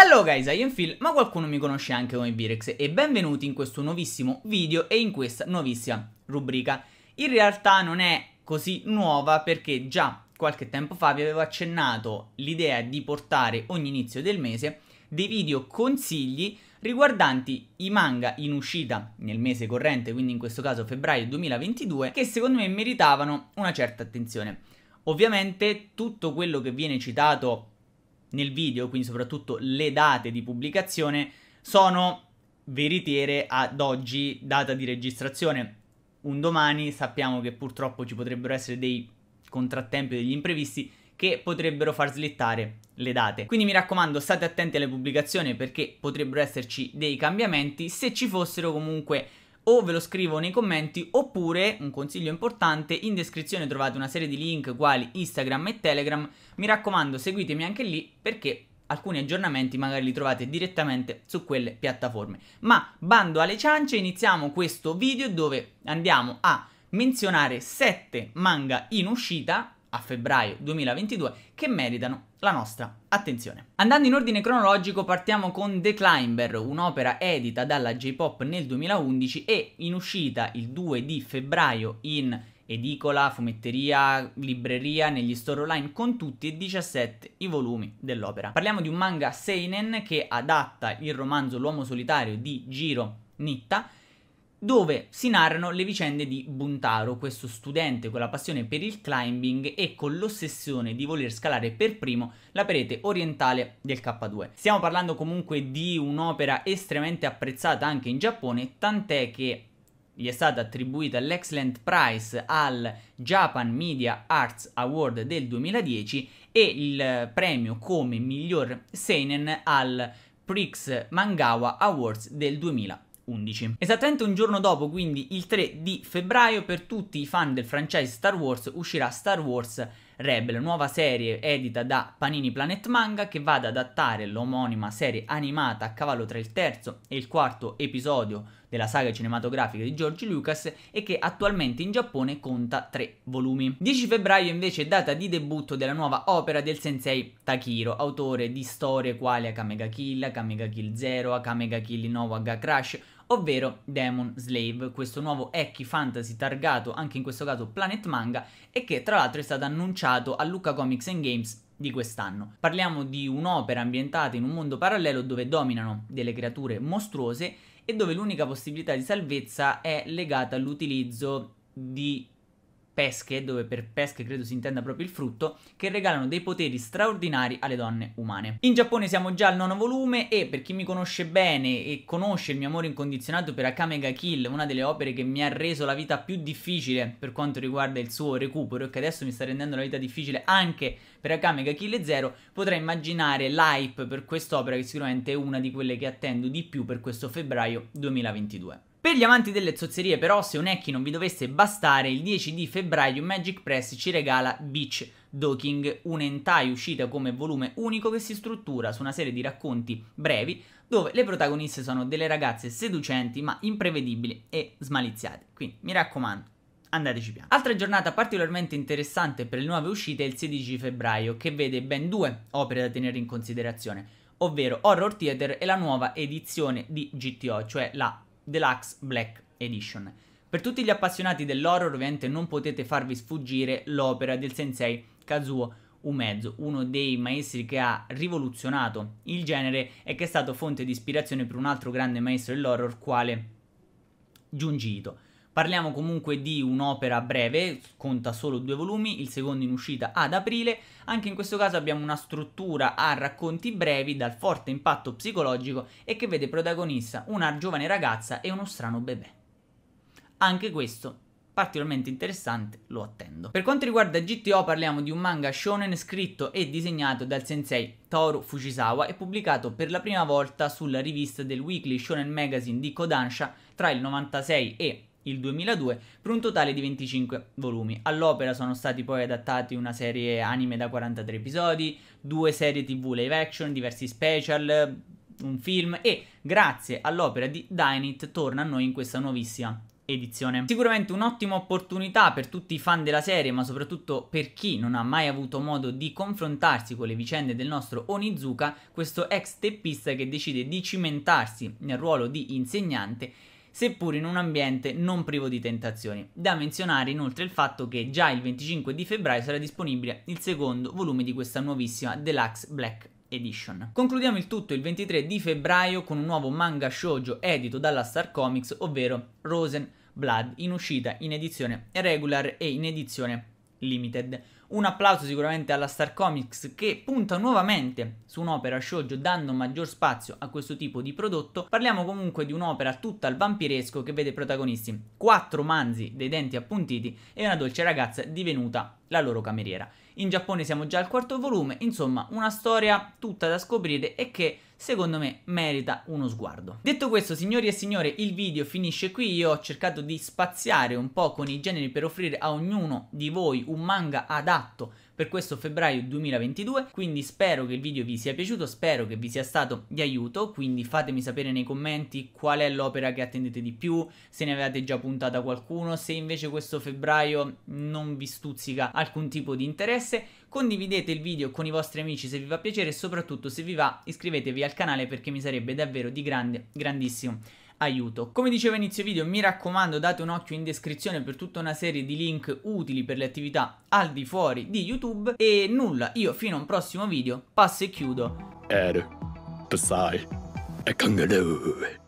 Hello guys, I am Phil, ma qualcuno mi conosce anche come Birex e benvenuti in questo nuovissimo video e in questa nuovissima rubrica. In realtà non è così nuova perché già qualche tempo fa vi avevo accennato l'idea di portare ogni inizio del mese dei video consigli riguardanti i manga in uscita nel mese corrente, quindi in questo caso febbraio 2022, che secondo me meritavano una certa attenzione. Ovviamente tutto quello che viene citato nel video, quindi soprattutto le date di pubblicazione, sono veritiere ad oggi, data di registrazione. Un domani sappiamo che purtroppo ci potrebbero essere dei contrattempi, degli imprevisti che potrebbero far slittare le date. Quindi mi raccomando, state attenti alle pubblicazioni perché potrebbero esserci dei cambiamenti. Se ci fossero comunque o ve lo scrivo nei commenti oppure, un consiglio importante, in descrizione trovate una serie di link quali Instagram e Telegram. Mi raccomando, seguitemi anche lì perché alcuni aggiornamenti magari li trovate direttamente su quelle piattaforme. Ma bando alle ciance, iniziamo questo video dove andiamo a menzionare 7 manga in uscita a febbraio 2022 che meritano la nostra attenzione. Andando in ordine cronologico partiamo con The Climber, un'opera edita dalla J-Pop nel 2011 e in uscita il 2 di febbraio in edicola, fumetteria, libreria, negli store online con tutti e 17 i volumi dell'opera. Parliamo di un manga seinen che adatta il romanzo L'uomo solitario di Jiro Nitta dove si narrano le vicende di Buntaro, questo studente con la passione per il climbing e con l'ossessione di voler scalare per primo la parete orientale del K2. Stiamo parlando comunque di un'opera estremamente apprezzata anche in Giappone, tant'è che gli è stata attribuita l'Excellent Prize al Japan Media Arts Award del 2010 e il premio come miglior seinen al Prix Mangawa Awards del 2011. 11. Esattamente un giorno dopo, quindi il 3 di febbraio, per tutti i fan del franchise Star Wars uscirà Star Wars Rebel, nuova serie edita da Panini Planet Manga che va ad adattare l'omonima serie animata a cavallo tra il terzo e il quarto episodio della saga cinematografica di George Lucas e che attualmente in Giappone conta tre volumi. 10 febbraio invece è data di debutto della nuova opera del sensei Takiro, autore di storie quali Akamega Kill, Akamega Kill Zero, Akamega Kill Innova, Ga Crash, ovvero Demon Slave, questo nuovo Eki Fantasy targato anche in questo caso Planet Manga e che tra l'altro è stato annunciato a Luca Comics Games di quest'anno. Parliamo di un'opera ambientata in un mondo parallelo dove dominano delle creature mostruose e dove l'unica possibilità di salvezza è legata all'utilizzo di pesche, dove per pesche credo si intenda proprio il frutto, che regalano dei poteri straordinari alle donne umane. In Giappone siamo già al nono volume e per chi mi conosce bene e conosce il mio amore incondizionato per Akame ga Kill, una delle opere che mi ha reso la vita più difficile per quanto riguarda il suo recupero e che adesso mi sta rendendo la vita difficile anche per Akame ga Kill Zero, potrei immaginare l'hype per quest'opera che sicuramente è una di quelle che attendo di più per questo febbraio 2022. Per gli amanti delle zozzerie però, se un Ecchi non vi dovesse bastare, il 10 di febbraio Magic Press ci regala Beach Docking, un hentai uscita come volume unico che si struttura su una serie di racconti brevi dove le protagoniste sono delle ragazze seducenti ma imprevedibili e smaliziate. Quindi mi raccomando, andateci piano. Altra giornata particolarmente interessante per le nuove uscite è il 16 febbraio, che vede ben due opere da tenere in considerazione, ovvero Horror Theater e la nuova edizione di GTO, cioè la Deluxe Black Edition. Per tutti gli appassionati dell'horror ovviamente non potete farvi sfuggire l'opera del sensei Kazuo Umezu, uno dei maestri che ha rivoluzionato il genere e che è stato fonte di ispirazione per un altro grande maestro dell'horror quale Giungito. Parliamo comunque di un'opera breve, conta solo due volumi, il secondo in uscita ad aprile. Anche in questo caso abbiamo una struttura a racconti brevi dal forte impatto psicologico e che vede protagonista una giovane ragazza e uno strano bebè. Anche questo particolarmente interessante, lo attendo. Per quanto riguarda GTO parliamo di un manga shonen scritto e disegnato dal sensei Toru Fujisawa e pubblicato per la prima volta sulla rivista del Weekly Shonen Magazine di Kodansha tra il 96 e il 2002, per un totale di 25 volumi. All'opera sono stati poi adattati una serie anime da 43 episodi, due serie tv live action, diversi special, un film e grazie all'opera di Dynit torna a noi in questa nuovissima edizione. Sicuramente un'ottima opportunità per tutti i fan della serie, ma soprattutto per chi non ha mai avuto modo di confrontarsi con le vicende del nostro Onizuka, questo ex teppista che decide di cimentarsi nel ruolo di insegnante seppur in un ambiente non privo di tentazioni. Da menzionare inoltre il fatto che già il 25 di febbraio sarà disponibile il secondo volume di questa nuovissima Deluxe Black Edition. Concludiamo il tutto il 23 di febbraio con un nuovo manga shoujo edito dalla Star Comics, ovvero Rosen Blood, in uscita in edizione regular e in edizione limited. Un applauso sicuramente alla Star Comics che punta nuovamente su un'opera shoujo dando maggior spazio a questo tipo di prodotto. Parliamo comunque di un'opera tutta al vampiresco che vede protagonisti quattro manzi dei denti appuntiti e una dolce ragazza divenuta la loro cameriera. In Giappone siamo già al quarto volume, insomma una storia tutta da scoprire e che secondo me merita uno sguardo. Detto questo, signori e signore, il video finisce qui. Io ho cercato di spaziare un po' con i generi per offrire a ognuno di voi un manga adatto esatto per questo febbraio 2022, quindi spero che il video vi sia piaciuto, spero che vi sia stato di aiuto, quindi fatemi sapere nei commenti qual è l'opera che attendete di più, se ne avete già puntata qualcuno, se invece questo febbraio non vi stuzzica alcun tipo di interesse, condividete il video con i vostri amici se vi fa piacere e soprattutto se vi va iscrivetevi al canale perché mi sarebbe davvero di grande, grandissimo aiuto. Come dicevo inizio video, mi raccomando date un occhio in descrizione per tutta una serie di link utili per le attività al di fuori di YouTube e nulla, io fino a un prossimo video passo e chiudo. Ed, er, Psy, e Kangaroo.